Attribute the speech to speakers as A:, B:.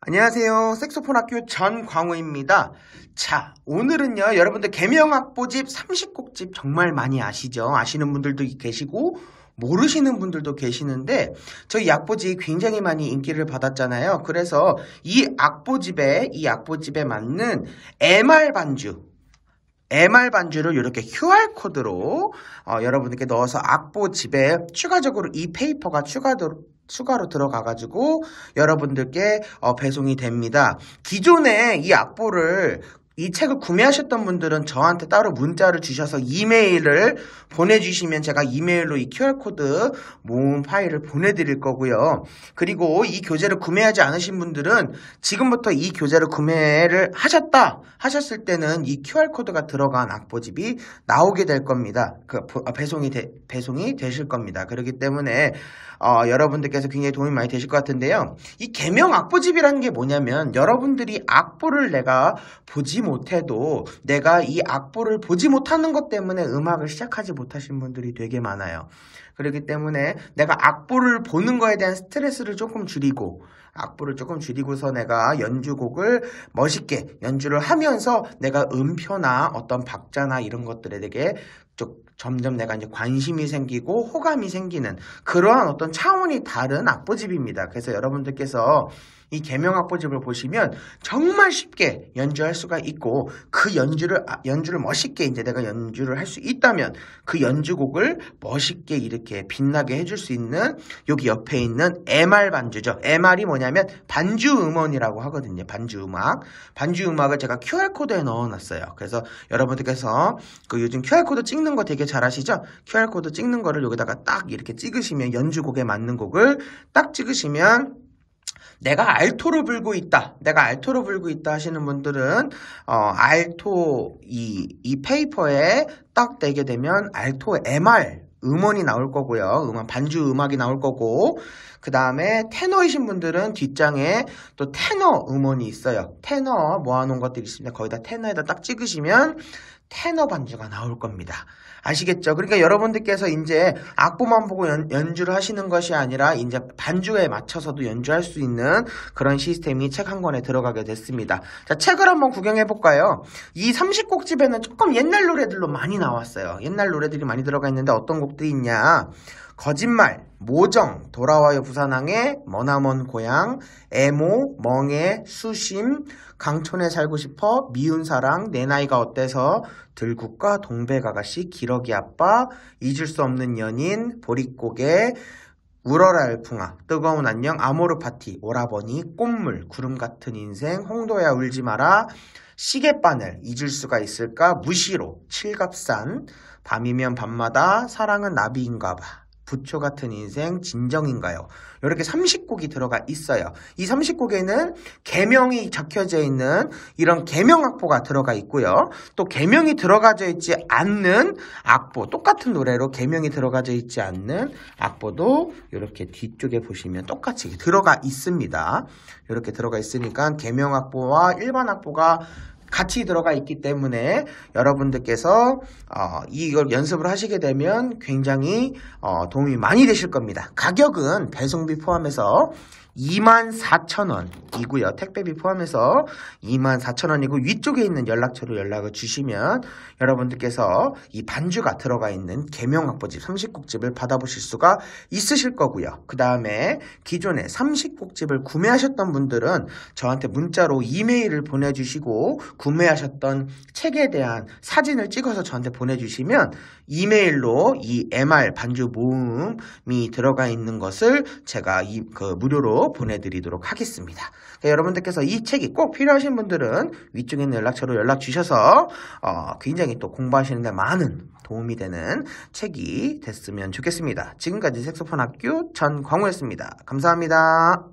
A: 안녕하세요. 색소폰 학교 전광우입니다. 자, 오늘은요. 여러분들 개명악보집 30곡집 정말 많이 아시죠? 아시는 분들도 계시고 모르시는 분들도 계시는데 저희 악보집이 굉장히 많이 인기를 받았잖아요. 그래서 이 악보집에 이 악보집에 맞는 MR 반주 MR 반주를 이렇게 QR코드로 어, 여러분들께 넣어서 악보집에 추가적으로 이 페이퍼가 추가적으로 추가로 들어가가지고 여러분들께 어, 배송이 됩니다. 기존에 이 악보를 이 책을 구매하셨던 분들은 저한테 따로 문자를 주셔서 이메일을 보내주시면 제가 이메일로 이 QR코드 모음 파일을 보내드릴 거고요. 그리고 이 교재를 구매하지 않으신 분들은 지금부터 이 교재를 구매를 하셨다 하셨을 때는 이 QR코드가 들어간 악보집이 나오게 될 겁니다. 그 아, 배송이, 되, 배송이 되실 겁니다. 그렇기 때문에 어, 여러분들께서 굉장히 도움이 많이 되실 것 같은데요. 이 개명 악보집이라는 게 뭐냐면 여러분들이 악보를 내가 보지 못해도 내가 이 악보를 보지 못하는 것 때문에 음악을 시작하지 못하신 분들이 되게 많아요. 그렇기 때문에 내가 악보를 보는 거에 대한 스트레스를 조금 줄이고 악보를 조금 줄이고서 내가 연주곡을 멋있게 연주를 하면서 내가 음표나 어떤 박자나 이런 것들에 되게 점점 내가 이제 관심이 생기고 호감이 생기는 그러한 어떤 차원이 다른 악보집입니다. 그래서 여러분들께서 이 계명악보집을 보시면 정말 쉽게 연주할 수가 있고 그 연주를 아, 연주를 멋있게 이제 내가 연주를 할 수 있다면 그 연주곡을 멋있게 이렇게 빛나게 해줄 수 있는 여기 옆에 있는 MR 반주죠. MR이 뭐냐면 반주 음원이라고 하거든요. 반주 음악. 반주 음악을 제가 QR 코드에 넣어놨어요. 그래서 여러분들께서 그 요즘 QR 코드 찍는 거 되게 잘하시죠? QR 코드 찍는 거를 여기다가 딱 이렇게 찍으시면 연주곡에 맞는 곡을 딱 찍으시면 내가 알토로 불고 있다. 내가 알토로 불고 있다 하시는 분들은 어, 알토 이, 이 페이퍼에 딱대게 되면 알토 MR 음원이 나올 거고요. 음원 반주 음악이 나올 거고 그 다음에 테너이신 분들은 뒷장에 또 테너 음원이 있어요. 테너 모아놓은 것들이 있습니다. 거의 다 테너에다 딱 찍으시면 테너 반주가 나올 겁니다. 아시겠죠? 그러니까 여러분들께서 이제 악보만 보고 연, 주를 하시는 것이 아니라 이제 반주에 맞춰서도 연주할 수 있는 그런 시스템이 책 한 권에 들어가게 됐습니다. 자, 책을 한번 구경해 볼까요? 이 30곡집에는 조금 옛날 노래들로 많이 나왔어요. 옛날 노래들이 많이 들어가 있는데 어떤 곡들이 있냐? 거짓말, 모정, 돌아와요 부산항에, 머나먼 고향, 애모, 멍에, 수심, 강촌에 살고 싶어, 미운 사랑, 내 나이가 어때서, 들국과 동백아가씨, 기러기 아빠, 잊을 수 없는 연인, 보릿고개, 울어라 열풍아, 뜨거운 안녕, 아모르 파티, 오라버니, 꽃물, 구름 같은 인생, 홍도야 울지 마라, 시계바늘, 잊을 수가 있을까, 무시로, 칠갑산, 밤이면 밤마다, 사랑은 나비인가 봐. 부처 같은 인생 진정인가요? 이렇게 30곡이 들어가 있어요. 이 30곡에는 개명이 적혀져 있는 이런 개명 악보가 들어가 있고요. 또 개명이 들어가져 있지 않는 악보, 똑같은 노래로 개명이 들어가져 있지 않는 악보도 이렇게 뒤쪽에 보시면 똑같이 들어가 있습니다. 이렇게 들어가 있으니까 개명 악보와 일반 악보가 같이 들어가 있기 때문에 여러분들께서 어, 이걸 연습을 하시게 되면 굉장히 어, 도움이 많이 되실 겁니다. 가격은 배송비 포함해서 24,000원이고요. 택배비 포함해서 24,000원이고 위쪽에 있는 연락처로 연락을 주시면 여러분들께서 이 반주가 들어가 있는 개명학보집 30곡집을 받아보실 수가 있으실 거고요. 그 다음에 기존에 30곡집을 구매하셨던 분들은 저한테 문자로 이메일을 보내주시고 구매하셨던 책에 대한 사진을 찍어서 저한테 보내주시면 이메일로 이 MR 반주 모음이 들어가 있는 것을 제가 이, 그 무료로 보내드리도록 하겠습니다. 그러니까 여러분들께서 이 책이 꼭 필요하신 분들은 위쪽에 있는 연락처로 연락 주셔서 어, 굉장히 또 공부하시는데 많은 도움이 되는 책이 됐으면 좋겠습니다. 지금까지 색소폰 학교 전광우였습니다 감사합니다.